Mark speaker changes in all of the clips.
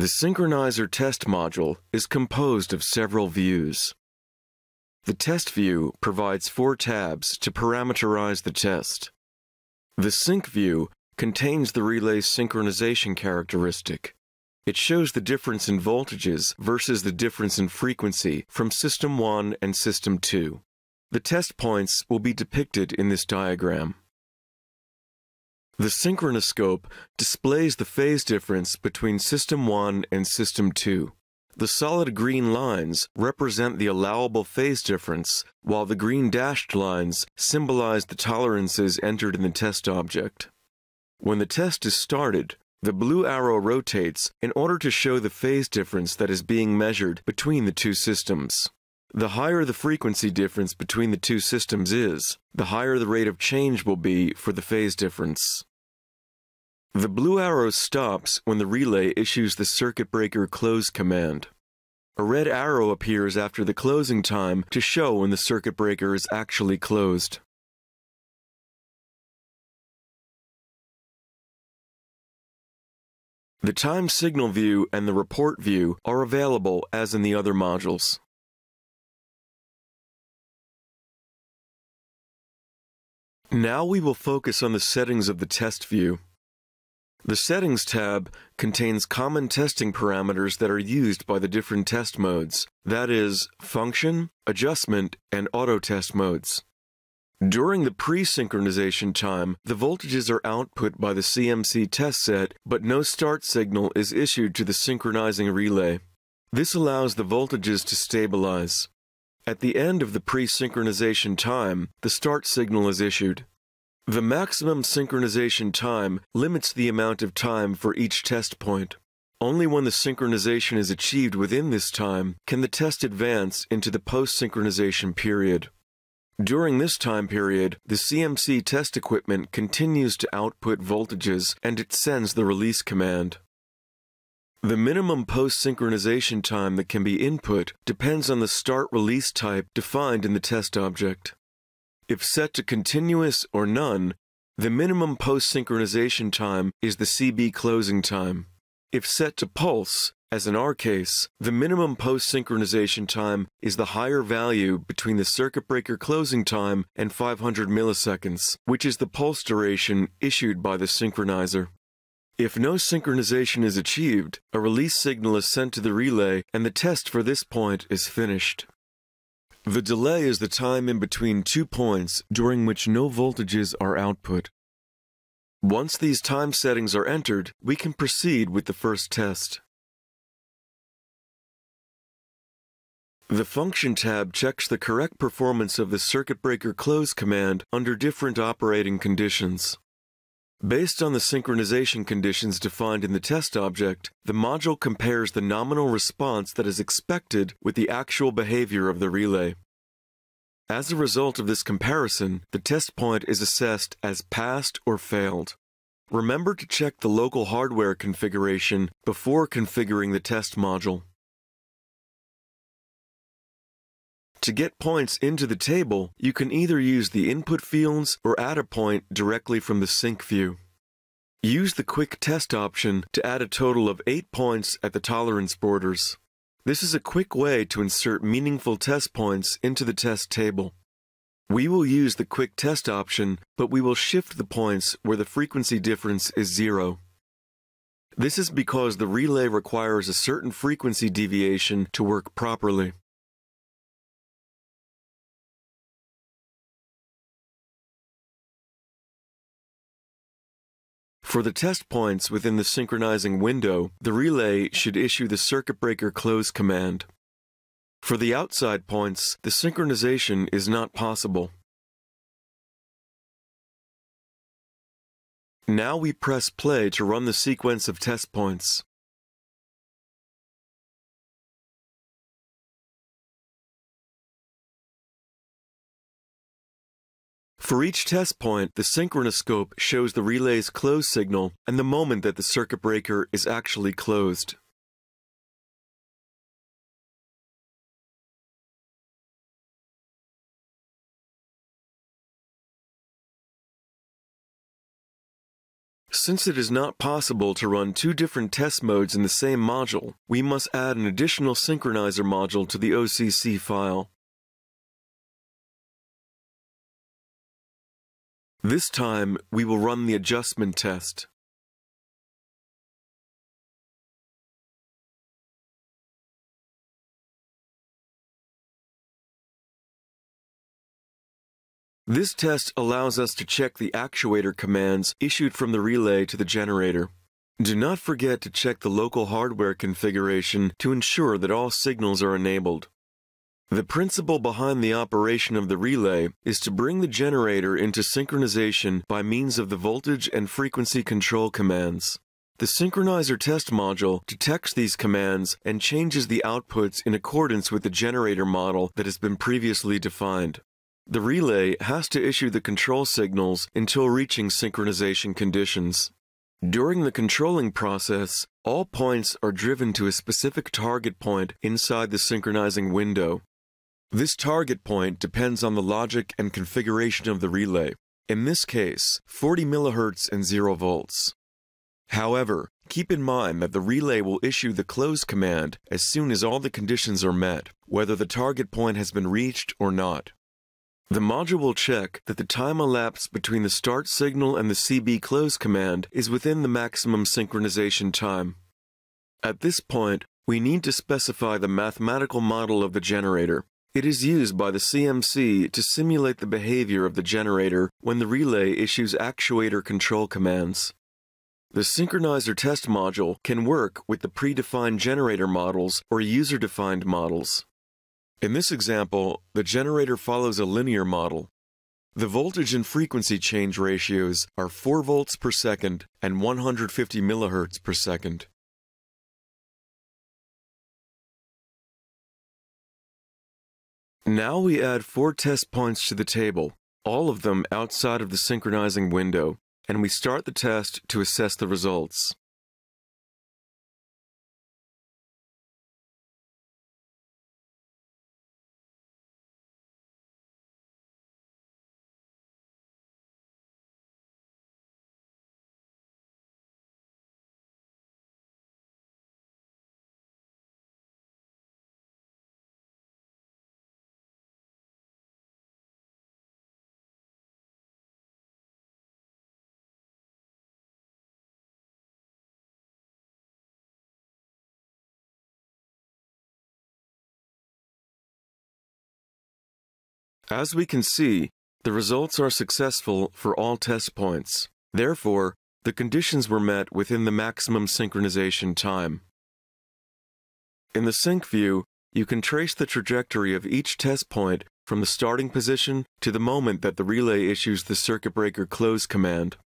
Speaker 1: The Synchronizer test module is composed of several views. The test view provides four tabs to parameterize the test. The sync view contains the relay's synchronization characteristic. It shows the difference in voltages versus the difference in frequency from System 1 and System 2. The test points will be depicted in this diagram. The synchronoscope displays the phase difference between System 1 and System 2. The solid green lines represent the allowable phase difference, while the green dashed lines symbolize the tolerances entered in the test object. When the test is started, the blue arrow rotates in order to show the phase difference that is being measured between the two systems. The higher the frequency difference between the two systems is, the higher the rate of change will be for the phase difference. The blue arrow stops when the relay issues the circuit breaker close command. A red arrow appears after the closing time to show when the circuit breaker is actually
Speaker 2: closed. The time signal view and the report view are available as in the other modules.
Speaker 1: Now we will focus on the settings of the test view. The Settings tab contains common testing parameters that are used by the different test modes, that is, function, adjustment, and auto test modes. During the pre-synchronization time, the voltages are output by the CMC test set, but no start signal is issued to the synchronizing relay. This allows the voltages to stabilize. At the end of the pre-synchronization time, the start signal is issued. The maximum synchronization time limits the amount of time for each test point. Only when the synchronization is achieved within this time can the test advance into the post-synchronization period. During this time period, the CMC test equipment continues to output voltages and it sends the release command. The minimum post-synchronization time that can be input depends on the start release type defined in the test object. If set to continuous or none, the minimum post-synchronization time is the CB closing time. If set to pulse, as in our case, the minimum post-synchronization time is the higher value between the circuit breaker closing time and 500 milliseconds, which is the pulse duration issued by the synchronizer. If no synchronization is achieved, a release signal is sent to the relay and the test for this point is finished. The delay is the time in between two points during which no voltages are output. Once these time settings are entered, we can proceed with the first test. The Function tab checks the correct performance of the circuit breaker close command under different operating conditions. Based on the synchronization conditions defined in the test object, the module compares the nominal response that is expected with the actual behavior of the relay. As a result of this comparison, the test point is assessed as passed or failed. Remember to check the local hardware configuration before configuring the test module. To get points into the table, you can either use the input fields or add a point directly from the sync view. Use the quick test option to add a total of 8 points at the tolerance borders. This is a quick way to insert meaningful test points into the test table. We will use the quick test option, but we will shift the points where the frequency difference is zero. This is because the relay requires a certain frequency deviation to
Speaker 2: work properly.
Speaker 1: For the test points within the synchronizing window, the relay should issue the circuit breaker close command. For the outside points, the synchronization is not possible.
Speaker 2: Now we press play to run the sequence of test points.
Speaker 1: For each test point, the synchronoscope shows the relay's close signal and the moment that the circuit breaker is actually closed. Since it is not possible to run two different test modes in the same module, we must add an additional synchronizer module to the OCC file.
Speaker 2: This time, we will run the adjustment test.
Speaker 1: This test allows us to check the actuator commands issued from the relay to the generator. Do not forget to check the local hardware configuration to ensure that all signals are enabled. The principle behind the operation of the relay is to bring the generator into synchronization by means of the voltage and frequency control commands. The synchronizer test module detects these commands and changes the outputs in accordance with the generator model that has been previously defined. The relay has to issue the control signals until reaching synchronization conditions. During the controlling process, all points are driven to a specific target point inside the synchronizing window. This target point depends on the logic and configuration of the relay, in this case 40 mHz and 0 volts. However, keep in mind that the relay will issue the close command as soon as all the conditions are met, whether the target point has been reached or not. The module will check that the time elapsed between the start signal and the CB close command is within the maximum synchronization time. At this point, we need to specify the mathematical model of the generator, it is used by the CMC to simulate the behavior of the generator when the relay issues actuator control commands. The synchronizer test module can work with the predefined generator models or user-defined models. In this example, the generator follows a linear model. The voltage and frequency change ratios are 4 volts per second and 150 millihertz per second. Now we add four test points to the table, all of them outside of the synchronizing window, and we start the test to assess the results. As we can see, the results are successful for all test points. Therefore, the conditions were met within the maximum synchronization time. In the sync view, you can trace the trajectory of each test point from the starting position to the moment that the relay issues the circuit breaker close command.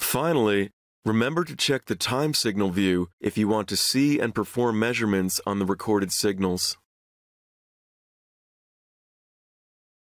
Speaker 1: Finally, remember to check the time signal view if you want to see and perform measurements on the recorded signals.